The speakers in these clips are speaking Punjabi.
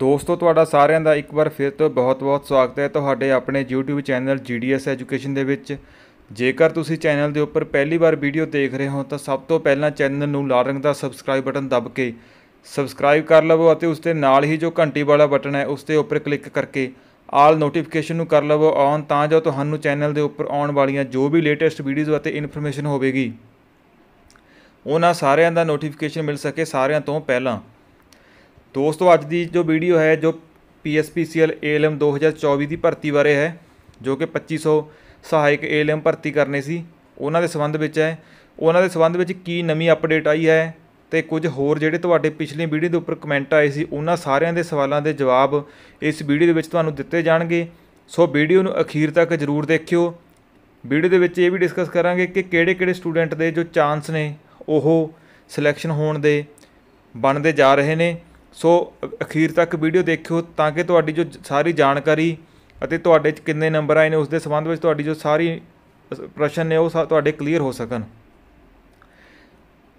ਦੋਸਤੋ ਤੁਹਾਡਾ ਸਾਰਿਆਂ ਦਾ ਇੱਕ ਵਾਰ ਫਿਰ ਤੋਂ ਬਹੁਤ-ਬਹੁਤ ਸਵਾਗਤ ਹੈ ਤੁਹਾਡੇ ਆਪਣੇ YouTube ਚੈਨਲ GDS Education ਦੇ ਵਿੱਚ ਜੇਕਰ ਤੁਸੀਂ ਚੈਨਲ ਦੇ ਉੱਪਰ ਪਹਿਲੀ ਵਾਰ ਵੀਡੀਓ ਦੇਖ ਰਹੇ ਹੋ ਤਾਂ ਸਭ ਤੋਂ ਪਹਿਲਾਂ ਚੈਨਲ ਨੂੰ ਲਾਲ ਰੰਗ ਦਾ ਸਬਸਕ੍ਰਾਈਬ ਬਟਨ ਦਬ ਕੇ ਸਬਸਕ੍ਰਾਈਬ ਕਰ ਲਵੋ ਅਤੇ ਉਸ ਦੇ ਨਾਲ ਹੀ ਜੋ ਘੰਟੀ ਵਾਲਾ ਬਟਨ ਹੈ ਉਸ ਦੇ ਉੱਪਰ ਕਲਿੱਕ ਕਰਕੇ ਆਲ ਨੋਟੀਫਿਕੇਸ਼ਨ ਨੂੰ ਕਰ ਲਵੋ ਔਨ ਤਾਂ ਜੋ ਤੁਹਾਨੂੰ ਚੈਨਲ ਦੇ ਉੱਪਰ ਆਉਣ ਵਾਲੀਆਂ ਜੋ ਵੀ ਲੇਟੈਸਟ ਵੀਡੀਓਜ਼ ਅਤੇ ਇਨਫੋਰਮੇਸ਼ਨ ਹੋਵੇਗੀ ਉਹਨਾਂ ਸਾਰਿਆਂ ਦਾ ਨੋਟੀਫਿਕੇਸ਼ਨ ਮਿਲ ਸਕੇ ਸਾਰਿਆਂ ਤੋਂ ਪਹਿਲਾਂ ਦੋਸਤੋ ਅੱਜ ਦੀ ਜੋ ਵੀਡੀਓ ਹੈ ਜੋ ਪੀਐਸਪੀਸੀਐਲ ਏਐਲਐਮ 2024 ਦੀ ਭਰਤੀ ਬਾਰੇ ਹੈ ਜੋ ਕਿ 2500 ਸਹਾਇਕ ਏਐਲਐਮ ਭਰਤੀ ਕਰਨੇ ਸੀ ਉਹਨਾਂ ਦੇ ਸੰਬੰਧ ਵਿੱਚ ਹੈ ਉਹਨਾਂ ਦੇ ਸੰਬੰਧ ਵਿੱਚ ਕੀ ਨਵੀਂ ਅਪਡੇਟ ਆਈ ਹੈ ਤੇ ਕੁਝ ਹੋਰ ਜਿਹੜੇ ਤੁਹਾਡੇ ਪਿਛਲੀ ਵੀਡੀਓ ਦੇ ਉੱਪਰ ਕਮੈਂਟ ਆਏ ਸੀ ਉਹਨਾਂ ਸਾਰਿਆਂ ਦੇ ਸਵਾਲਾਂ ਦੇ ਜਵਾਬ ਇਸ ਵੀਡੀਓ ਦੇ ਵਿੱਚ ਤੁਹਾਨੂੰ ਦਿੱਤੇ ਜਾਣਗੇ ਸੋ ਵੀਡੀਓ ਨੂੰ ਅਖੀਰ ਤੱਕ ਜ਼ਰੂਰ ਦੇਖਿਓ ਵੀਡੀਓ ਦੇ ਵਿੱਚ ਇਹ ਵੀ ਡਿਸਕਸ ਕਰਾਂਗੇ ਕਿ ਕਿਹੜੇ-ਕਿਹੜੇ ਸਟੂਡੈਂਟ ਦੇ ਜੋ ਚਾਂਸ ਨੇ ਉਹ ਸਿਲੈਕਸ਼ਨ ਹੋਣ ਦੇ ਬਣਦੇ ਜਾ ਰਹੇ ਨੇ ਸੋ ਅਖੀਰ ਤੱਕ ਵੀਡੀਓ ਦੇਖਿਓ ਤਾਂ ਕਿ ਤੁਹਾਡੀ ਜੋ ਸਾਰੀ ਜਾਣਕਾਰੀ ਅਤੇ ਤੁਹਾਡੇ ਚ ਕਿੰਨੇ ਨੰਬਰ ਆਏ ਨੇ ਉਸ ਦੇ ਸੰਬੰਧ ਵਿੱਚ ਤੁਹਾਡੀ ਜੋ ਸਾਰੀ ਪ੍ਰਸ਼ਨ ਨੇ ਉਹ ਤੁਹਾਡੇ ਕਲੀਅਰ ਹੋ ਸਕਣ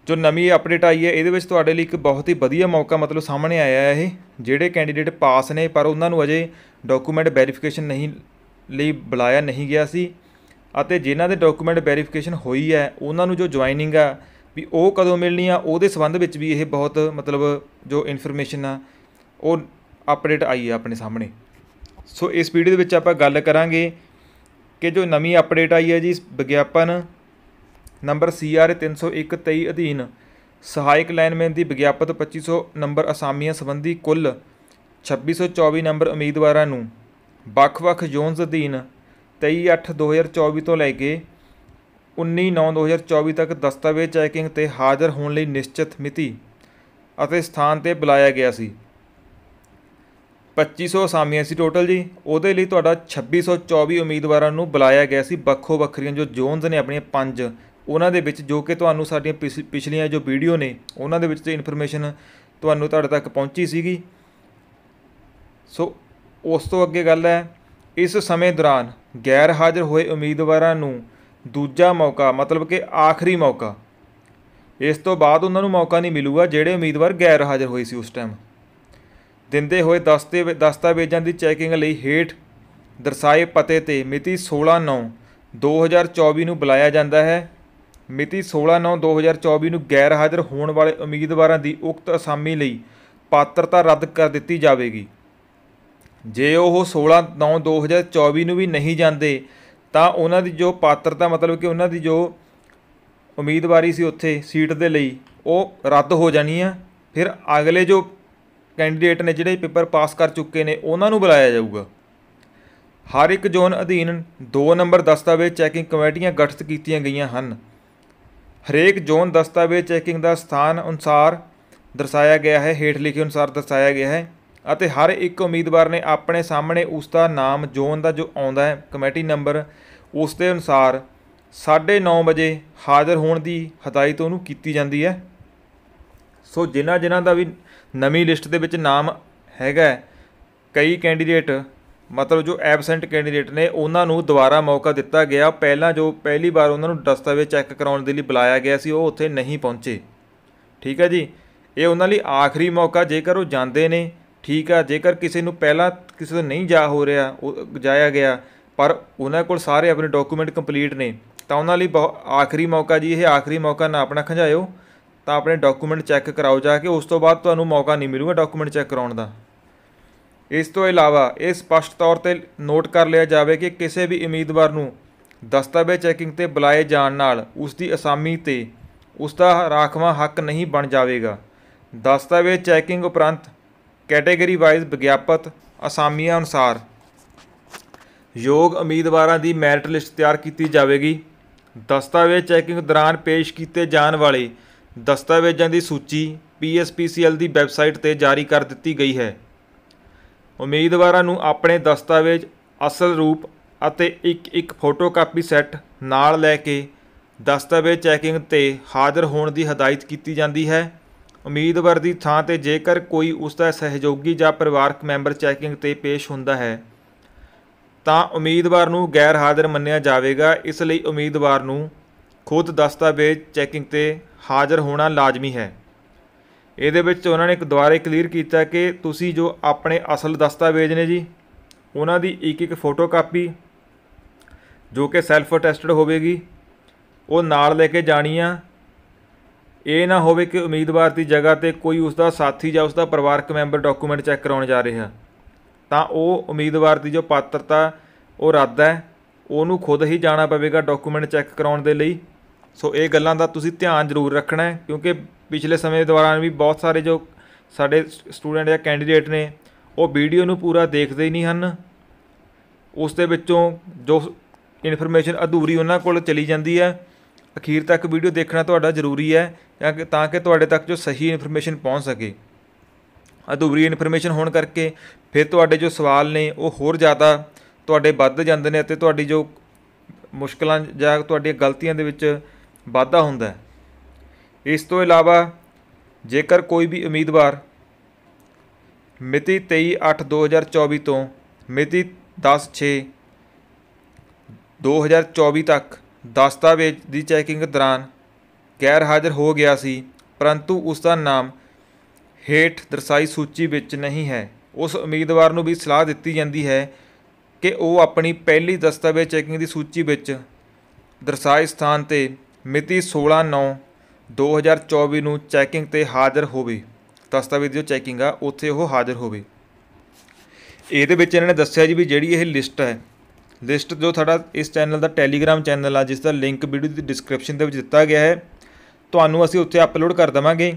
ਜੋ ਨਵੀਂ ਅਪਡੇਟ ਆਈ ਹੈ ਇਹਦੇ ਵਿੱਚ ਤੁਹਾਡੇ ਲਈ ਇੱਕ ਬਹੁਤ ਹੀ ਵਧੀਆ ਮੌਕਾ ਮਤਲਬ ਸਾਹਮਣੇ ਆਇਆ ਹੈ ਇਹ ਜਿਹੜੇ ਕੈਂਡੀਡੇਟ ਪਾਸ ਨੇ ਪਰ ਉਹਨਾਂ ਨੂੰ ਅਜੇ ਡਾਕੂਮੈਂਟ ਵੈਰੀਫਿਕੇਸ਼ਨ ਨਹੀਂ ਲਈ ਬੁਲਾਇਆ ਨਹੀਂ ਗਿਆ ਸੀ ਅਤੇ ਜਿਨ੍ਹਾਂ ਦੇ ਡਾਕੂਮੈਂਟ ਵੈਰੀਫਿਕੇਸ਼ਨ ਹੋਈ ਹੈ ਉਹਨਾਂ ਨੂੰ ਜੋ ਜੁਆਇਨਿੰਗ ਆ ਵੀ ਉਹ ਕਦੋਂ ਮਿਲਣੀ ਆ ਉਹਦੇ ਸੰਬੰਧ ਵਿੱਚ ਵੀ ਇਹ ਬਹੁਤ ਮਤਲਬ ਜੋ ਇਨਫੋਰਮੇਸ਼ਨ ਆ ਉਹ ਅਪਡੇਟ ਆਈ ਆ ਆਪਣੇ ਸਾਹਮਣੇ ਸੋ ਇਸ ਵੀਡੀਓ ਦੇ ਵਿੱਚ ਆਪਾਂ ਗੱਲ ਕਰਾਂਗੇ ਕਿ ਜੋ ਨਵੀਂ ਅਪਡੇਟ ਆਈ ਹੈ ਜੀ ਵਿਗਿਆਪਨ ਨੰਬਰ CR 301/23 ਅਧੀਨ ਸਹਾਇਕ ਲਾਈਨਮੈਨ ਦੀ ਵਿਗਿਆਪਤ 2500 ਨੰਬਰ ਅਸਾਮੀਆਂ ਸੰਬੰਧੀ ਕੁੱਲ 2624 ਨੰਬਰ ਉਮੀਦਵਾਰਾਂ ਨੂੰ ਵੱਖ-ਵੱਖ ਜ਼ੋਨਸ ਅਧੀਨ 23/8/2024 ਤੋਂ ਲੈ ਕੇ 19/9/2024 ਤੱਕ ਦਸਤਾਵੇਜ਼ ਚੈਕਿੰਗ ਤੇ ਹਾਜ਼ਰ ਹੋਣ ਲਈ ਨਿਸ਼ਚਿਤ ਮਿਤੀ ਅਤੇ ਸਥਾਨ ਤੇ ਬੁਲਾਇਆ ਗਿਆ ਸੀ 2500 ਅਸਾਮੀਆਂ ਸੀ ਟੋਟਲ ਜੀ ਉਹਦੇ ਲਈ ਤੁਹਾਡਾ 2624 ਉਮੀਦਵਾਰਾਂ ਨੂੰ ਬੁਲਾਇਆ ਗਿਆ ਸੀ ਵੱਖੋ ਵੱਖਰੀਆਂ ਜੋ ਜ਼ੋਨਸ ਨੇ ਆਪਣੀਆਂ ਪੰਜ ਉਹਨਾਂ ਦੇ ਵਿੱਚ ਜੋ ਕਿ ਤੁਹਾਨੂੰ ਸਾਡੀਆਂ ਪਿਛਲੀਆਂ ਜੋ ਵੀਡੀਓ ਨੇ ਉਹਨਾਂ ਦੇ ਵਿੱਚ ਤੇ ਇਨਫੋਰਮੇਸ਼ਨ ਤੁਹਾਨੂੰ ਤੁਹਾਡੇ ਤੱਕ ਪਹੁੰਚੀ ਸੀਗੀ ਸੋ ਉਸ ਤੋਂ ਅੱਗੇ ਗੱਲ ਹੈ ਇਸ ਸਮੇਂ ਦੌਰਾਨ ਗੈਰ ਹਾਜ਼ਰ ਹੋਏ ਉਮੀਦਵਾਰਾਂ ਨੂੰ ਦੂਜਾ ਮੌਕਾ ਮਤਲਬ ਕਿ ਆਖਰੀ ਮੌਕਾ ਇਸ ਤੋਂ ਬਾਅਦ ਉਹਨਾਂ ਨੂੰ ਮੌਕਾ ਨਹੀਂ ਮਿਲੂਗਾ ਜਿਹੜੇ ਉਮੀਦਵਾਰ ਗੈਰ ਹਾਜ਼ਰ ਹੋਏ ਸੀ ਉਸ ਟਾਈਮ ਦਿੰਦੇ ਹੋਏ ਦਸਤਾਵੇਜ਼ਾਂ ਦੀ ਚੈਕਿੰਗ ਲਈ ਹੇਠ ਦਰਸਾਏ ਪਤੇ ਤੇ ਮਿਤੀ 16/9/2024 ਨੂੰ ਬੁਲਾਇਆ ਜਾਂਦਾ ਹੈ ਮਿਤੀ 16/9/2024 ਨੂੰ ਗੈਰ ਹਾਜ਼ਰ ਹੋਣ ਵਾਲੇ ਉਮੀਦਵਾਰਾਂ ਦੀ ਉਕਤ ਅਸਾਮੀ ਲਈ ਪਾਤਰਤਾ ਰੱਦ ਕਰ ਦਿੱਤੀ ਜਾਵੇਗੀ ਜੇ ਉਹ 16/9/2024 ਨੂੰ ਵੀ ਨਹੀਂ ਜਾਂਦੇ ਤਾਂ ਉਹਨਾਂ ਦੀ ਜੋ ਪਾਤਰਤਾ ਮਤਲਬ ਕਿ ਉਹਨਾਂ ਦੀ ਜੋ ਉਮੀਦਵਾਰੀ ਸੀ ਉੱਥੇ ਸੀਟ ਦੇ ਲਈ ਉਹ ਰੱਦ ਹੋ ਜਾਣੀ ਆ ਫਿਰ ਅਗਲੇ ਜੋ ਕੈਂਡੀਡੇਟ ਨੇ ਜਿਹੜੇ ਪੇਪਰ ਪਾਸ ਕਰ ਚੁੱਕੇ ਨੇ ਉਹਨਾਂ ਨੂੰ ਬੁਲਾਇਆ ਜਾਊਗਾ ਹਰ ਇੱਕ ਜ਼ੋਨ ਅਧੀਨ 2 ਨੰਬਰ ਦਸਤਾਵੇਜ਼ ਚੈਕਿੰਗ ਕਮੇਟੀਆਂ ਗਠਿਤ ਕੀਤੀਆਂ ਗਈਆਂ ਹਨ ਹਰੇਕ ਜ਼ੋਨ ਦਸਤਾਵੇਜ਼ ਚੈਕਿੰਗ ਦਾ ਸਥਾਨ ਅਨੁਸਾਰ ਦਰਸਾਇਆ ਗਿਆ ਹੈ ਹੇਠ ਲਿਖੇ ਅਨੁਸਾਰ ਦਰਸਾਇਆ ਗਿਆ ਹੈ ਅਤੇ ਹਰ ਇੱਕ ਉਮੀਦਵਾਰ ਨੇ ਆਪਣੇ ਸਾਹਮਣੇ ਉਸ ਦਾ ਨਾਮ ਜ਼ੋਨ ਦਾ ਜੋ ਆਉਂਦਾ ਹੈ ਕਮੇਟੀ ਨੰਬਰ ਉਸ ਦੇ ਅਨੁਸਾਰ 9:30 ਵਜੇ ਹਾਜ਼ਰ ਹੋਣ ਦੀ ਹਦਾਇਤ ਉਹਨੂੰ ਕੀਤੀ ਜਾਂਦੀ ਹੈ ਸੋ ਜਿਨ੍ਹਾਂ ਜਿਨ੍ਹਾਂ ਦਾ ਵੀ ਨਵੀਂ ਲਿਸਟ ਦੇ ਵਿੱਚ ਨਾਮ ਹੈਗਾ ਕਈ ਕੈਂਡੀਡੇਟ ਮਤਲਬ ਜੋ ਐਬਸੈਂਟ ਕੈਂਡੀਡੇਟ ਨੇ ਉਹਨਾਂ ਨੂੰ ਦੁਬਾਰਾ ਮੌਕਾ ਦਿੱਤਾ ਗਿਆ ਪਹਿਲਾਂ ਜੋ ਪਹਿਲੀ ਵਾਰ ਉਹਨਾਂ ਨੂੰ ਦਸਤਾਵੇਜ਼ ਚੈੱਕ ਕਰਾਉਣ ਦੇ ਲਈ ਬੁਲਾਇਆ ਗਿਆ ਸੀ ਉਹ ਉੱਥੇ ਨਹੀਂ ਪਹੁੰਚੇ ਠੀਕ ਹੈ ਜੀ ਇਹ ਉਹਨਾਂ ਲਈ ਆਖਰੀ ਮੌਕਾ ਜੇਕਰ ਉਹ ਜਾਂਦੇ ਨੇ ਠੀਕ ਆ ਜੇਕਰ ਕਿਸੇ ਨੂੰ ਪਹਿਲਾਂ ਕਿਸੇ ਤੋਂ ਨਹੀਂ ਜਾ ਹੋ ਰਿਹਾ ਜਾਇਆ ਗਿਆ ਪਰ ਉਹਨਾਂ ਕੋਲ ਸਾਰੇ ਆਪਣੇ ਡਾਕੂਮੈਂਟ ਕੰਪਲੀਟ ਨੇ ਤਾਂ ਉਹਨਾਂ ਲਈ ਆਖਰੀ ਮੌਕਾ ਜੀ ਇਹ ਆਖਰੀ ਮੌਕਾ ਨਾ ਆਪਣਾ ਖੰਜਾਇਓ ਤਾਂ ਆਪਣੇ ਡਾਕੂਮੈਂਟ ਚੈੱਕ ਕਰਾਓ ਜਾ ਕੇ ਉਸ ਤੋਂ ਬਾਅਦ ਤੁਹਾਨੂੰ ਮੌਕਾ ਨਹੀਂ ਮਿਲੂਗਾ ਡਾਕੂਮੈਂਟ ਚੈੱਕ ਕਰਾਉਣ ਦਾ ਇਸ ਤੋਂ ਇਲਾਵਾ ਇਹ ਸਪਸ਼ਟ ਤੌਰ ਤੇ ਨੋਟ ਕਰ ਲਿਆ ਜਾਵੇ ਕਿ ਕਿਸੇ ਵੀ ਉਮੀਦਵਾਰ ਨੂੰ ਦਸਤਾਵੇਜ਼ ਚੈਕਿੰਗ ਤੇ ਬੁਲਾਏ ਜਾਣ ਨਾਲ ਉਸ ਦੀ ਅਸਾਮੀ ਤੇ ਉਸ ਦਾ ਰਾਖਵਾਂ ਹੱਕ ਨਹੀਂ ਬਣ ਜਾਵੇਗਾ ਦਸਤਾਵੇਜ਼ ਚੈਕਿੰਗ ਉਪਰੰਤ ਕੈਟਾਗਰੀ ਵਾਈਜ਼ ਵਿਗਿਆਪਤ ਅਸਾਮੀਆਂ ਅਨੁਸਾਰ ਯੋਗ ਉਮੀਦਵਾਰਾਂ ਦੀ ਮੈਰਿਟ ਲਿਸਟ ਤਿਆਰ ਕੀਤੀ ਜਾਵੇਗੀ ਦਸਤਾਵੇਜ਼ ਚੈਕਿੰਗ ਦੌਰਾਨ ਪੇਸ਼ ਕੀਤੇ ਜਾਣ ਵਾਲੇ ਦਸਤਾਵੇਜ਼ਾਂ ਦੀ ਸੂਚੀ ਪੀਐਸਪੀਸੀਐਲ ਦੀ ਵੈਬਸਾਈਟ ਤੇ ਜਾਰੀ ਕਰ ਦਿੱਤੀ ਗਈ ਹੈ ਉਮੀਦਵਾਰਾਂ ਨੂੰ ਆਪਣੇ ਦਸਤਾਵੇਜ਼ ਅਸਲ ਰੂਪ ਅਤੇ ਇੱਕ ਇੱਕ ਫੋਟੋਕਾਪੀ ਸੈੱਟ ਨਾਲ ਲੈ ਕੇ ਦਸਤਾਵੇਜ਼ ਚੈਕਿੰਗ ਤੇ ਹਾਜ਼ਰ ਹੋਣ ਦੀ ਹਦਾਇਤ ਕੀਤੀ ਜਾਂਦੀ ਹੈ ਉਮੀਦਵਾਰ ਦੀ ਥਾਂ ਤੇ ਜੇਕਰ ਕੋਈ ਉਸ ਦਾ ਸਹਿਯੋਗੀ ਜਾਂ ਪਰਿਵਾਰਕ ਮੈਂਬਰ ਚੈਕਿੰਗ ਤੇ ਪੇਸ਼ ਹੁੰਦਾ ਹੈ ਤਾਂ ਉਮੀਦਵਾਰ ਨੂੰ ਗੈਰ ਹਾਜ਼ਰ ਮੰਨਿਆ ਜਾਵੇਗਾ ਇਸ ਲਈ ਉਮੀਦਵਾਰ ਨੂੰ ਖੁਦ ਦਸਤਾਵੇਜ਼ ਚੈਕਿੰਗ ਤੇ ਹਾਜ਼ਰ ਹੋਣਾ ਲਾਜ਼ਮੀ ਹੈ ਇਹਦੇ ਵਿੱਚ ਉਹਨਾਂ ਨੇ ਇੱਕ ਦੁਆਰੇ ਕਲੀਅਰ ਕੀਤਾ ਕਿ ਤੁਸੀਂ ਜੋ ਆਪਣੇ ਅਸਲ ਦਸਤਾਵੇਜ਼ ਨੇ ਜੀ ਉਹਨਾਂ ਦੀ ਇੱਕ ਇੱਕ ਫੋਟੋ ਕਾਪੀ ਜੋ ਕਿ ਸੈਲਫ ਅਟੈਸਟਡ ਹੋਵੇਗੀ ਉਹ ਨਾਲ ਲੈ ਕੇ ਜਾਣੀ ਆ ਇਹ ਨਾ ਹੋਵੇ ਕਿ ਉਮੀਦਵਾਰ ਦੀ ਜਗ੍ਹਾ ਤੇ ਕੋਈ ਉਸ ਦਾ ਸਾਥੀ ਜਾਂ ਉਸ ਦਾ ਪਰਿਵਾਰਕ ਮੈਂਬਰ ਡਾਕੂਮੈਂਟ ਚੈੱਕ ਕਰਾਉਣ ਜਾ ਰਿਹਾ ਤਾਂ ਉਹ ਉਮੀਦਵਾਰ ਦੀ ਜੋ ਪਾਤਰਤਾ ਉਹ ਰੱਦ ਹੈ ਉਹਨੂੰ ਖੁਦ ਹੀ ਜਾਣਾ ਪਵੇਗਾ ਡਾਕੂਮੈਂਟ ਚੈੱਕ ਕਰਾਉਣ ਦੇ ਲਈ ਸੋ ਇਹ ਗੱਲਾਂ ਦਾ ਤੁਸੀਂ ਧਿਆਨ ਜ਼ਰੂਰ ਰੱਖਣਾ ਹੈ ਕਿਉਂਕਿ ਪਿਛਲੇ ਸਮੇਂ ਦੌਰਾਨ ਵੀ ਬਹੁਤ ਸਾਰੇ ਜੋ ਸਾਡੇ ਸਟੂਡੈਂਟ ਜਾਂ ਕੈਂਡੀਡੇਟ ਨੇ ਉਹ ਵੀਡੀਓ ਨੂੰ ਪੂਰਾ ਦੇਖਦੇ ਹੀ ਨਹੀਂ ਹਨ ਉਸ ਦੇ ਵਿੱਚੋਂ ਜੋ ਇਨਫੋਰਮੇਸ਼ਨ ਅਧੂਰੀ ਉਹਨਾਂ ਕੋਲ ਚਲੀ ਜਾਂਦੀ ਹੈ ਅਖੀਰ ਤੱਕ ਵੀਡੀਓ ਦੇਖਣਾ ਤੁਹਾਡਾ ਜ਼ਰੂਰੀ ਹੈ ਤਾਂ ਕਿ ਤੁਹਾਡੇ ਤੱਕ ਜੋ ਸਹੀ ਇਨਫੋਰਮੇਸ਼ਨ ਪਹੁੰਚ ਸਕੇ ਅਧੂਰੀ ਇਨਫੋਰਮੇਸ਼ਨ ਹੋਣ ਕਰਕੇ ਫਿਰ ਤੁਹਾਡੇ ਜੋ ਸਵਾਲ ਨੇ ਉਹ ਹੋਰ ਜ਼ਿਆਦਾ ਤੁਹਾਡੇ ਵੱਧ ਜਾਂਦੇ ਨੇ ਅਤੇ ਤੁਹਾਡੀ ਜੋ ਮੁਸ਼ਕਲਾਂ ਜਾਂ ਤੁਹਾਡੀਆਂ ਗਲਤੀਆਂ ਦੇ ਵਿੱਚ ਵਾਧਾ ਹੁੰਦਾ ਹੈ ਇਸ ਤੋਂ ਇਲਾਵਾ ਜੇਕਰ ਕੋਈ ਵੀ ਉਮੀਦਵਾਰ ਮਿਤੀ 23/8/2024 ਤੋਂ ਮਿਤੀ 10/6/2024 ਤੱਕ ਦਸਤਾਵੇਜ਼ ਦੀ ਚੈਕਿੰਗ ਦੌਰਾਨ ਗੈਰ ਹਾਜ਼ਰ ਹੋ ਗਿਆ ਸੀ ਪਰੰਤੂ ਉਸ ਦਾ ਨਾਮ ਹੇਠ ਦਰਸਾਈ ਸੂਚੀ ਵਿੱਚ ਨਹੀਂ ਹੈ ਉਸ ਉਮੀਦਵਾਰ ਨੂੰ ਵੀ ਸਲਾਹ ਦਿੱਤੀ ਜਾਂਦੀ ਹੈ ਕਿ ਉਹ ਆਪਣੀ ਪਹਿਲੀ ਦਸਤਾਵੇਜ਼ ਚੈਕਿੰਗ ਦੀ ਸੂਚੀ ਵਿੱਚ ਦਰਸਾਏ ਸਥਾਨ ਤੇ ਮਿਤੀ 16/9/2024 ਨੂੰ ਚੈਕਿੰਗ ਤੇ ਹਾਜ਼ਰ ਹੋਵੇ ਦਸਤਾਵੇਜ਼ ਜੋ ਚੈਕਿੰਗ ਆ ਉੱਥੇ ਉਹ ਹਾਜ਼ਰ ਹੋਵੇ ਇਹਦੇ ਵਿੱਚ ਇਹਨਾਂ ਨੇ ਦੱਸਿਆ ਜੀ ਵੀ ਜਿਹੜੀ ਇਹ ਲਿਸਟ ਹੈ ਲਿਸਟ ਜੋ ਤੁਹਾਡਾ ਇਸ ਚੈਨਲ ਦਾ ਟੈਲੀਗ੍ਰam ਚੈਨਲ ਆ ਜਿਸ ਦਾ ਲਿੰਕ ਵੀਡੀਓ ਦੀ ਡਿਸਕ੍ਰਿਪਸ਼ਨ ਦੇ ਵਿੱਚ ਦਿੱਤਾ ਗਿਆ ਹੈ ਤੁਹਾਨੂੰ ਅਸੀਂ ਉੱਥੇ ਅਪਲੋਡ ਕਰ ਦਵਾਂਗੇ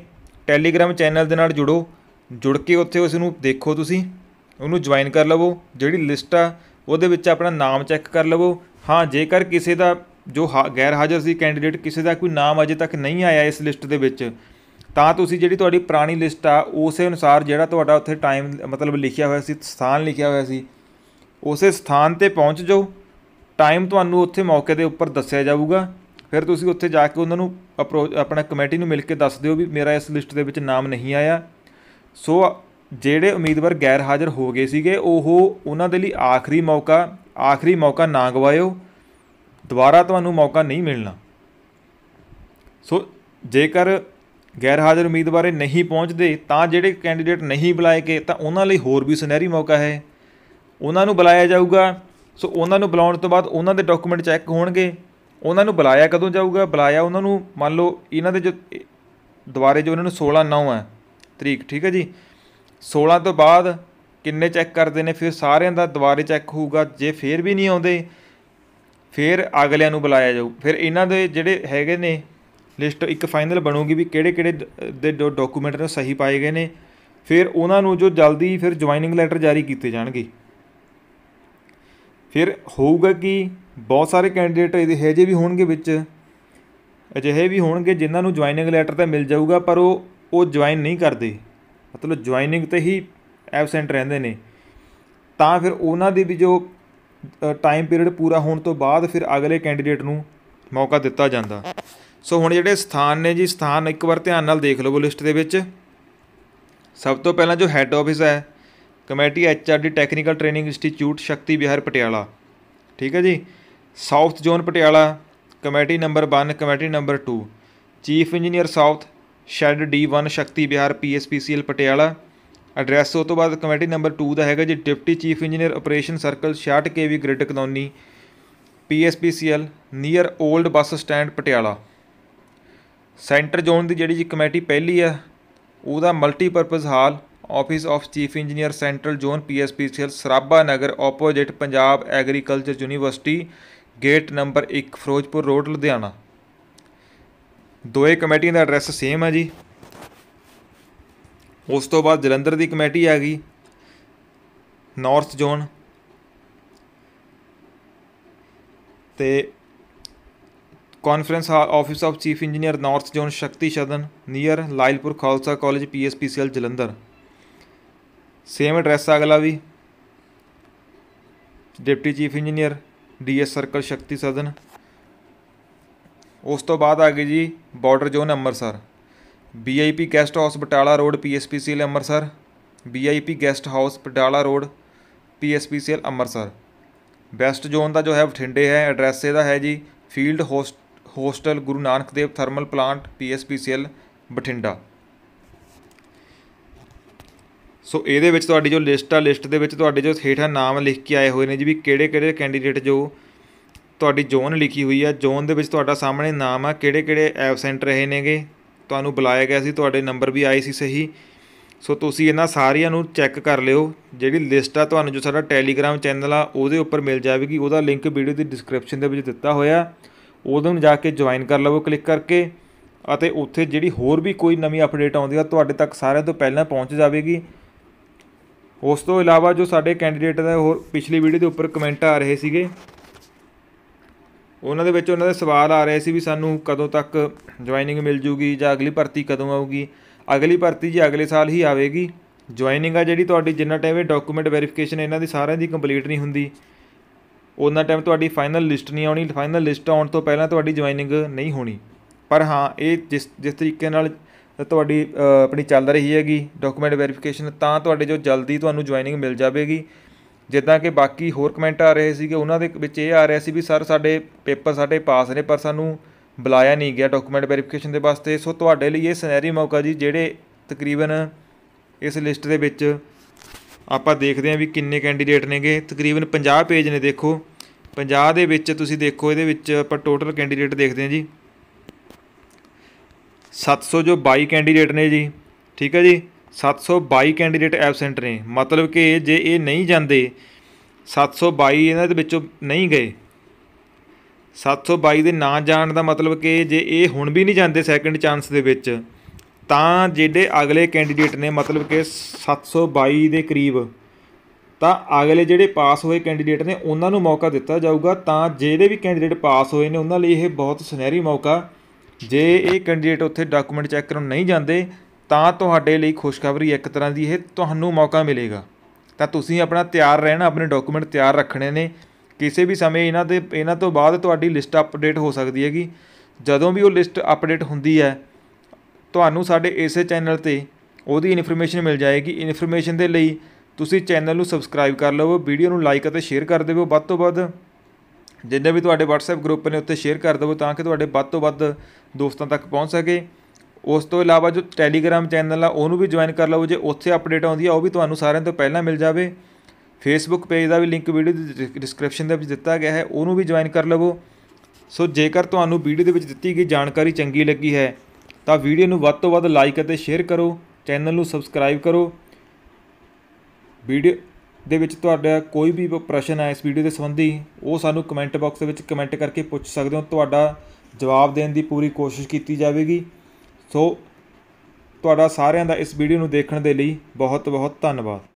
ਟੈਲੀਗ੍ਰam ਚੈਨਲ ਦੇ ਨਾਲ ਜੁੜੋ ਜੁੜ ਕੇ ਉੱਥੇ ਉਸ ਨੂੰ ਦੇਖੋ ਤੁਸੀਂ ਉਹਨੂੰ ਜੁਆਇਨ ਕਰ ਲਵੋ ਜਿਹੜੀ ਲਿਸਟ ਆ ਉਹਦੇ ਵਿੱਚ ਆਪਣਾ ਨਾਮ ਚੈੱਕ ਕਰ ਲਵੋ ਹਾਂ ਜੇਕਰ ਕਿਸੇ ਦਾ ਜੋ ਗੈਰ ਹਾਜ਼ਰ ਸੀ ਕੈਂਡੀਡੇਟ ਕਿਸੇ ਦਾ ਕੋਈ ਨਾਮ ਅਜੇ ਤੱਕ ਨਹੀਂ ਆਇਆ ਇਸ ਲਿਸਟ ਦੇ ਵਿੱਚ ਤਾਂ ਤੁਸੀਂ ਜਿਹੜੀ ਤੁਹਾਡੀ ਪੁਰਾਣੀ ਲਿਸਟ ਆ ਉਸੇ ਅਨੁਸਾਰ ਜਿਹੜਾ ਤੁਹਾਡਾ ਉੱਥੇ ਟਾਈਮ ਮਤਲਬ ਲਿਖਿਆ ਹੋਇਆ ਸੀ ਸਥਾਨ ਲਿਖਿਆ ਹੋਇਆ ਸੀ ਉਸੇ ਸਥਾਨ ਤੇ ਪਹੁੰਚ ਜਾਓ ਟਾਈਮ ਤੁਹਾਨੂੰ ਉੱਥੇ ਮੌਕੇ ਦੇ ਉੱਪਰ ਦੱਸਿਆ ਜਾਊਗਾ ਫਿਰ ਤੁਸੀਂ ਉੱਥੇ ਜਾ ਕੇ ਉਹਨਾਂ ਨੂੰ ਅਪਰੋਚ ਆਪਣਾ ਕਮੇਟੀ ਨੂੰ ਮਿਲ ਕੇ ਦੱਸ ਦਿਓ ਵੀ ਮੇਰਾ ਇਸ ਲਿਸਟ ਦੇ ਵਿੱਚ ਨਾਮ ਨਹੀਂ ਆਇਆ ਸੋ ਜਿਹੜੇ ਉਮੀਦਵਾਰ ਗੈਰ ਹਾਜ਼ਰ ਹੋ ਗਏ ਸੀਗੇ ਉਹ ਉਹਨਾਂ ਦੇ ਲਈ ਆਖਰੀ ਮੌਕਾ ਆਖਰੀ ਮੌਕਾ ਨਾ ਗਵਾਇਓ ਦੁਬਾਰਾ ਤੁਹਾਨੂੰ ਮੌਕਾ ਨਹੀਂ ਮਿਲਣਾ ਸੋ ਜੇਕਰ ਗੈਰ ਹਾਜ਼ਰ ਉਮੀਦਵਾਰੇ ਨਹੀਂ ਪਹੁੰਚਦੇ ਤਾਂ ਜਿਹੜੇ ਕੈਂਡੀਡੇਟ ਨਹੀਂ ਬੁਲਾਏ ਗਏ ਤਾਂ ਉਹਨਾਂ ਲਈ ਹੋਰ ਵੀ ਸੁਨਹਿਰੀ ਮੌਕਾ ਹੈ ਉਹਨਾਂ ਨੂੰ ਬੁਲਾਇਆ ਜਾਊਗਾ ਸੋ ਉਹਨਾਂ ਨੂੰ ਬੁਲਾਉਣ ਤੋਂ ਬਾਅਦ ਉਹਨਾਂ ਦੇ ਡਾਕੂਮੈਂਟ ਚੈੱਕ ਹੋਣਗੇ ਉਹਨਾਂ ਨੂੰ ਬੁਲਾਇਆ ਕਦੋਂ ਜਾਊਗਾ ਬੁਲਾਇਆ ਉਹਨਾਂ ਨੂੰ ਮੰਨ ਲਓ ਇਹਨਾਂ ਦੇ ਜੋ ਦੁਆਰੇ ਜੋ ਉਹਨਾਂ ਨੂੰ 16 9 ਹੈ ਤਰੀਕ ਠੀਕ ਹੈ ਜੀ 16 ਤੋਂ ਬਾਅਦ ਕਿੰਨੇ ਚੈੱਕ ਕਰਦੇ ਨੇ ਫਿਰ ਸਾਰਿਆਂ ਦਾ ਦੁਬਾਰੇ ਚੈੱਕ ਹੋਊਗਾ ਜੇ ਫੇਰ ਵੀ ਨਹੀਂ ਆਉਂਦੇ ਫਿਰ ਅਗਲਿਆਂ ਨੂੰ ਬੁਲਾਇਆ ਜਾਊ ਫਿਰ ਇਹਨਾਂ ਦੇ ਜਿਹੜੇ ਹੈਗੇ ਨੇ ਲਿਸਟ ਇੱਕ ਫਾਈਨਲ ਬਣੂਗੀ ਵੀ ਕਿਹੜੇ ਕਿਹੜੇ ਦੇ ਡਾਕੂਮੈਂਟ ਨੇ ਸਹੀ ਪਾਏ ਗਏ ਨੇ ਫਿਰ ਉਹਨਾਂ ਨੂੰ ਜੋ ਜਲਦੀ ਫਿਰ ਜੁਆਇਨਿੰਗ ਲੈਟਰ ਜਾਰੀ ਕੀਤੇ ਜਾਣਗੇ ਫਿਰ ਹੋਊਗਾ ਕਿ ਬਹੁਤ ਸਾਰੇ ਕੈਂਡੀਡੇਟ ਇਹਦੇ ਹਜੇ ਵੀ ਹੋਣਗੇ ਵਿੱਚ ਅਜਿਹੇ ਵੀ ਹੋਣਗੇ ਜਿਨ੍ਹਾਂ ਨੂੰ ਜੁਆਇਨਿੰਗ ਲੈਟਰ ਤਾਂ ਮਿਲ ਜਾਊਗਾ ਪਰ ਉਹ ਉਹ ਜੁਆਇਨ ਨਹੀਂ ਕਰਦੇ ਮਤਲਬ ਜੁਆਇਨਿੰਗ ਤੇ ਹੀ ਐਬਸੈਂਟ ਰਹਿੰਦੇ ਨੇ ਤਾਂ ਫਿਰ ਉਹਨਾਂ ਦੀ ਵੀ ਜੋ ਟਾਈਮ ਪੀਰੀਅਡ ਪੂਰਾ ਹੋਣ ਤੋਂ ਬਾਅਦ ਫਿਰ ਅਗਲੇ ਕੈਂਡੀਡੇਟ ਨੂੰ ਮੌਕਾ ਦਿੱਤਾ ਜਾਂਦਾ ਸੋ ਹੁਣ ਜਿਹੜੇ ਸਥਾਨ ਨੇ ਜੀ ਸਥਾਨ ਇੱਕ ਵਾਰ ਧਿਆਨ ਨਾਲ ਦੇਖ ਲਓ ਲਿਸਟ ਦੇ ਵਿੱਚ ਸਭ ਤੋਂ ਪਹਿਲਾਂ ਜੋ ਹੈੱਡ ਆਫਿਸ ਹੈ committee HRD technical training institute Shakti Vihar Patiala ਠੀਕ ਹੈ ਜੀ south zone Patiala committee number 1 committee number 2 chief engineer south shed D 1 Shakti Vihar PSPCL Patiala address ਉਸ ਤੋਂ ਬਾਅਦ ਕਮੇਟੀ ਨੰਬਰ 2 ਦਾ ਹੈਗਾ ਜੀ deputy chief engineer operation circle 66 KV grid colony PSPCL near old bus stand Patiala centre zone ਦੀ ਜਿਹੜੀ ਜੀ ਕਮੇਟੀ ਪਹਿਲੀ ਆ ਉਹਦਾ multipurpose hall office of chief engineer central zone PSPCL Sarabha Nagar opposite Punjab agriculture university gate number 1 Ferozepur road Ludhiana ਦੋਏ ਕਮੇਟੀਆਂ ਦਾ ਐਡਰੈਸ ਸੇਮ ਹੈ ਜੀ ਉਸ ਤੋਂ ਬਾਅਦ ਜਲੰਧਰ ਦੀ ਕਮੇਟੀ ਆ ਗਈ ਨਾਰਥ ਜ਼ੋਨ ਤੇ conference office of chief engineer north zone Shakti Sadan near Lyallpur Khalsa college PSPCL Jalandhar same address ਅਗਲਾ ਵੀ deputy chief engineer DS circle Shakti Sadan ਉਸ ਤੋਂ ਬਾਅਦ ਆ ਗਈ ਜੀ border zone Amritsar BIP guest house Batala road PSPCL Amritsar BIP guest house Batala road PSPCL Amritsar west zone ਦਾ ਜੋ ਹੈ ਬਠਿੰਡੇ ਹੈ ਐਡਰੈਸ ਇਹਦਾ ਹੈ ਜੀ ਫੀਲਡ ਹੋਸਟਲ ਗੁਰੂ Nanak Dev thermal plant PSPCL Bathinda so ਇਹਦੇ ਵਿੱਚ ਤੁਹਾਡੀ ਜੋ ਲਿਸਟ ਆ ਲਿਸਟ ਦੇ ਵਿੱਚ ਤੁਹਾਡੇ ਜੋ ਹੇਠਾਂ ਨਾਮ ਲਿਖ ਕੇ ਆਏ ਹੋਏ ਨੇ ਜੀ ਵੀ ਕਿਹੜੇ ਕਿਹੜੇ ਕੈਂਡੀਡੇਟ ਜੋ ਤੁਹਾਡੀ ਜ਼ੋਨ ਲਿਖੀ ਹੋਈ ਆ ਜ਼ੋਨ ਦੇ ਵਿੱਚ ਤੁਹਾਡਾ ਸਾਹਮਣੇ ਨਾਮ ਆ ਕਿਹੜੇ ਕਿਹੜੇ ਐਬਸੈਂਟ ਰਹੇ ਨੇਗੇ ਤੁਹਾਨੂੰ ਬੁਲਾਇਆ ਗਿਆ ਸੀ ਤੁਹਾਡੇ ਨੰਬਰ ਵੀ ਆਏ ਸੀ ਸਹੀ ਸੋ ਤੁਸੀਂ ਇਹਨਾਂ ਸਾਰਿਆਂ ਨੂੰ ਚੈੱਕ ਕਰ ਲਿਓ ਜਿਹੜੀ ਲਿਸਟ ਆ ਤੁਹਾਨੂੰ ਜੋ ਸਾਡਾ ਟੈਲੀਗ੍ਰਾਮ ਚੈਨਲ ਆ ਉਹਦੇ ਉੱਪਰ ਮਿਲ ਜਾਵੇਗੀ ਉਹਦਾ ਲਿੰਕ ਵੀਡੀਓ ਦੀ ਡਿਸਕ੍ਰਿਪਸ਼ਨ ਦੇ ਵਿੱਚ ਦਿੱਤਾ ਹੋਇਆ ਉਹਦੇ ਨੂੰ ਜਾ ਕੇ ਜੁਆਇਨ ਕਰ ਲਵੋ ਕਲਿੱਕ ਕਰਕੇ ਅਤੇ ਉੱਥੇ ਜਿਹੜੀ ਹੋਰ ਵੀ ਕੋਈ ਨਵੀਂ ਅਪਡੇਟ ਆਉਂਦੀ ਆ ਤੁਹਾਡੇ ਤੱਕ ਸਾਰਿਆਂ ਤੋਂ ਪਹਿਲਾਂ ਪਹੁੰਚ ਜਾਵੇਗੀ ਉਸ ਤੋਂ ਇਲਾਵਾ ਜੋ ਸਾਡੇ ਕੈਂਡੀਡੇਟ ਦਾ ਹੋਰ ਪਿਛਲੀ ਵੀਡੀਓ ਦੇ ਉੱਪਰ ਕਮੈਂਟ ਆ ਰਹੇ ਸੀਗੇ ਉਹਨਾਂ ਦੇ ਵਿੱਚ ਉਹਨਾਂ ਦੇ ਸਵਾਲ ਆ ਰਹੇ ਸੀ ਵੀ ਸਾਨੂੰ ਕਦੋਂ ਤੱਕ ਜੁਆਇਨਿੰਗ ਮਿਲ ਜੂਗੀ ਜਾਂ ਅਗਲੀ ਭਰਤੀ ਕਦੋਂ ਆਊਗੀ ਅਗਲੀ ਭਰਤੀ ਜੀ ਅਗਲੇ ਸਾਲ ਹੀ ਆਵੇਗੀ ਜੁਆਇਨਿੰਗ ਆ ਜਿਹੜੀ ਤੁਹਾਡੀ ਜਿੰਨਾ ਟਾਈਮ ਇਹ ਡਾਕੂਮੈਂਟ ਵੈਰੀਫਿਕੇਸ਼ਨ ਇਹਨਾਂ ਦੀ ਸਾਰਿਆਂ ਦੀ ਕੰਪਲੀਟ ਨਹੀਂ ਹੁੰਦੀ ਉਹਨਾਂ ਟਾਈਮ ਤੁਹਾਡੀ ਫਾਈਨਲ ਲਿਸਟ ਨਹੀਂ ਆਉਣੀ ਫਾਈਨਲ ਲਿਸਟ ਆਉਣ ਤੋਂ ਪਹਿਲਾਂ ਤੁਹਾਡੀ ਜੁਆਇਨਿੰਗ ਨਹੀਂ ਹੋਣੀ ਪਰ ਹਾਂ ਇਹ ਜਿਸ ਜਿਸ ਤਰੀਕੇ ਨਾਲ ਤੁਹਾਡੀ ਆਪਣੀ ਚੱਲ ਰਹੀ ਹੈਗੀ ਡਾਕੂਮੈਂਟ ਵੈਰੀਫਿਕੇਸ਼ਨ ਤਾਂ ਤੁਹਾਡੇ ਜੋ ਜਲਦੀ ਤੁਹਾਨੂੰ ਜੁਆਇਨਿੰਗ ਮਿਲ ਜਾਵੇਗੀ ਜਿੱਦਾਂ ਕਿ ਬਾਕੀ ਹੋਰ ਕਮੈਂਟ ਆ ਰਹੇ ਸੀਗੇ ਉਹਨਾਂ ਦੇ ਵਿੱਚ ਇਹ ਆ ਰਿਹਾ ਸੀ ਵੀ ਸਰ ਸਾਡੇ ਪੇਪਰ ਸਾਡੇ ਪਾਸ ਨੇ ਪਰ ਸਾਨੂੰ ਬੁਲਾਇਆ ਨਹੀਂ ਗਿਆ ਡਾਕੂਮੈਂਟ ਵੈਰੀਫਿਕੇਸ਼ਨ ਦੇ ਵਾਸਤੇ ਸੋ ਤੁਹਾਡੇ ਲਈ ਇਹ ਸਿਨੈਰੀ ਮੌਕਾ ਜੀ ਜਿਹੜੇ ਤਕਰੀਬਨ ਇਸ ਲਿਸਟ ਦੇ ਵਿੱਚ ਆਪਾਂ ਦੇਖਦੇ ਆਂ ਵੀ ਕਿੰਨੇ ਕੈਂਡੀਡੇਟ ਨੇਗੇ ਤਕਰੀਬਨ 50 ਪੇਜ ਨੇ ਦੇਖੋ 50 ਦੇ ਵਿੱਚ ਤੁਸੀਂ ਦੇਖੋ ਇਹਦੇ ਵਿੱਚ ਆਪਾਂ ਟੋਟਲ ਕੈਂਡੀਡੇਟ ਦੇਖਦੇ ਆਂ ਜੀ 700 ਜੋ 22 ਕੈਂਡੀਡੇਟ ਨੇ ਜੀ ਠੀਕ ਹੈ ਜੀ 722 ਕੈਂਡੀਡੇਟ ਐਬਸੈਂਟ ਨੇ ਮਤਲਬ ਕਿ ਜੇ ਇਹ ਨਹੀਂ ਜਾਂਦੇ 722 ਇਹਨਾਂ ਦੇ ਵਿੱਚੋਂ ਨਹੀਂ ਗਏ 722 ਦੇ ਨਾਂ ਜਾਣ ਦਾ ਮਤਲਬ ਕਿ ਜੇ ਇਹ ਹੁਣ ਵੀ ਨਹੀਂ ਜਾਂਦੇ ਸੈਕੰਡ ਚਾਂਸ ਦੇ ਵਿੱਚ ਤਾਂ ਜਿਹੜੇ ਅਗਲੇ ਕੈਂਡੀਡੇਟ ਨੇ ਮਤਲਬ ਕਿ 722 ਦੇ ਕਰੀਬ ਤਾਂ ਅਗਲੇ ਜਿਹੜੇ ਪਾਸ ਹੋਏ ਕੈਂਡੀਡੇਟ ਨੇ ਉਹਨਾਂ ਨੂੰ ਮੌਕਾ ਦਿੱਤਾ ਜਾਊਗਾ ਤਾਂ ਜਿਹੜੇ ਵੀ ਕੈਂਡੀਡੇਟ ਪਾਸ ਹੋਏ ਨੇ ਉਹਨਾਂ ਲਈ ਇਹ ਬਹੁਤ ਸੁਨਹਿਰੀ ਮੌਕਾ ਜੇ ਇਹ ਕੈਂਡੀਡੇਟ ਉੱਥੇ ਡਾਕੂਮੈਂਟ ਚੈੱਕ ਕਰਨ ਨਹੀਂ ਜਾਂਦੇ ਤਾਂ ਤੁਹਾਡੇ ਲਈ ਖੁਸ਼ਖਬਰੀ ਇੱਕ ਤਰ੍ਹਾਂ ਦੀ ਇਹ ਤੁਹਾਨੂੰ ਮੌਕਾ ਮਿਲੇਗਾ ਤਾਂ ਤੁਸੀਂ ਆਪਣਾ ਤਿਆਰ ਰਹਿਣਾ ਆਪਣੇ ਡਾਕੂਮੈਂਟ ਤਿਆਰ ਰੱਖਣੇ ਨੇ ਕਿਸੇ ਵੀ ਸਮੇਂ ਇਹਨਾਂ ਦੇ ਇਹਨਾਂ ਤੋਂ ਬਾਅਦ ਤੁਹਾਡੀ ਲਿਸਟ ਅਪਡੇਟ ਹੋ ਸਕਦੀ ਹੈਗੀ ਜਦੋਂ ਵੀ ਉਹ ਲਿਸਟ ਅਪਡੇਟ ਹੁੰਦੀ ਹੈ ਤੁਹਾਨੂੰ ਸਾਡੇ ਇਸੇ ਚੈਨਲ ਤੇ ਉਹਦੀ ਇਨਫੋਰਮੇਸ਼ਨ ਮਿਲ ਜਾਏਗੀ ਇਨਫੋਰਮੇਸ਼ਨ ਦੇ ਲਈ ਤੁਸੀਂ ਚੈਨਲ ਨੂੰ ਸਬਸਕ੍ਰਾਈਬ ਕਰ ਲਵੋ ਵੀਡੀਓ ਨੂੰ ਲਾਈਕ ਅਤੇ ਸ਼ੇਅਰ ਕਰ ਦਿਓ ਵੱਧ ਤੋਂ ਵੱਧ ਜਿੰਨੇ ਵੀ ਤੁਹਾਡੇ WhatsApp ਗਰੁੱਪ ਨੇ ਉੱਤੇ ਸ਼ੇਅਰ ਕਰ ਦਿਓ ਤਾਂ ਕਿ ਤੁਹਾਡੇ ਵੱਧ ਤੋਂ ਵੱਧ ਦੋਸਤਾਂ ਤੱਕ ਪਹੁੰਚ ਸਕੇ ਉਸ ਤੋਂ ਇਲਾਵਾ ਜੋ Telegram ਚੈਨਲ ਆ ਉਹਨੂੰ ਵੀ ਜੁਆਇਨ ਕਰ ਲਓ ਜੇ ਉੱਥੇ ਅਪਡੇਟ ਆਉਂਦੀ ਆ ਉਹ ਵੀ ਤੁਹਾਨੂੰ ਸਾਰਿਆਂ ਤੋਂ ਪਹਿਲਾਂ ਮਿਲ ਜਾਵੇ ਫੇਸਬੁੱਕ ਪੇਜ ਦਾ ਵੀ ਲਿੰਕ ਵੀਡੀਓ ਦੀ ਡਿਸਕ੍ਰਿਪਸ਼ਨ ਦੇ ਵਿੱਚ ਦਿੱਤਾ ਗਿਆ ਹੈ ਉਹਨੂੰ ਵੀ ਜੁਆਇਨ ਕਰ ਲਵੋ ਸੋ ਜੇਕਰ ਤੁਹਾਨੂੰ ਵੀਡੀਓ ਦੇ ਵਿੱਚ ਦਿੱਤੀ ਗਈ ਜਾਣਕਾਰੀ ਚੰਗੀ ਲੱਗੀ ਹੈ ਤਾਂ ਵੀਡੀਓ ਨੂੰ ਵੱਧ ਤੋਂ ਵੱਧ ਲਾਈਕ ਅਤੇ ਸ਼ੇਅਰ ਕਰੋ ਚੈਨਲ ਨੂੰ ਸਬਸਕ੍ਰਾਈਬ ਕਰੋ ਵੀਡੀਓ ਦੇ ਵਿੱਚ ਤੁਹਾਡਾ ਕੋਈ ਵੀ ਪ੍ਰਸ਼ਨ ਹੈ ਇਸ ਵੀਡੀਓ ਦੇ ਸੰਬੰਧੀ ਉਹ ਸਾਨੂੰ ਕਮੈਂਟ ਬਾਕਸ ਦੇ ਵਿੱਚ ਕਮੈਂਟ ਕਰਕੇ ਪੁੱਛ ਸਕਦੇ ਹੋ ਤੁਹਾਡਾ ਜਵਾਬ ਦੇਣ ਦੀ ਪੂਰੀ ਕੋਸ਼ਿਸ਼ ਕੀਤੀ ਜਾਵੇਗੀ ਸੋ ਤੁਹਾਡਾ ਸਾਰਿਆਂ ਦਾ ਇਸ ਵੀਡੀਓ ਨੂੰ ਦੇਖਣ ਦੇ ਲਈ ਬਹੁਤ ਬਹੁਤ ਧੰਨਵਾਦ